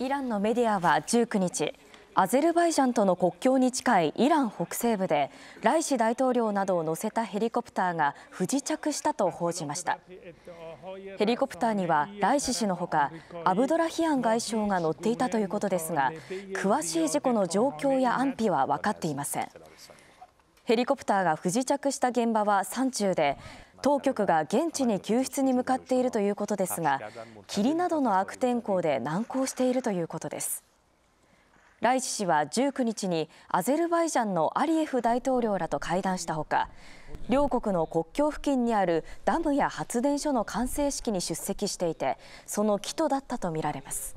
イランのメディアは19日アゼルバイジャンとの国境に近いイラン北西部でライシ大統領などを乗せたヘリコプターが不時着したと報じましたヘリコプターにはライシ氏のほかアブドラヒアン外相が乗っていたということですが詳しい事故の状況や安否は分かっていませんヘリコプターが不時着した現場は山中で当局が現地に救出に向かっているということですが霧などの悪天候で難航しているということですライチ氏は19日にアゼルバイジャンのアリエフ大統領らと会談したほか両国の国境付近にあるダムや発電所の完成式に出席していてその基礎だったとみられます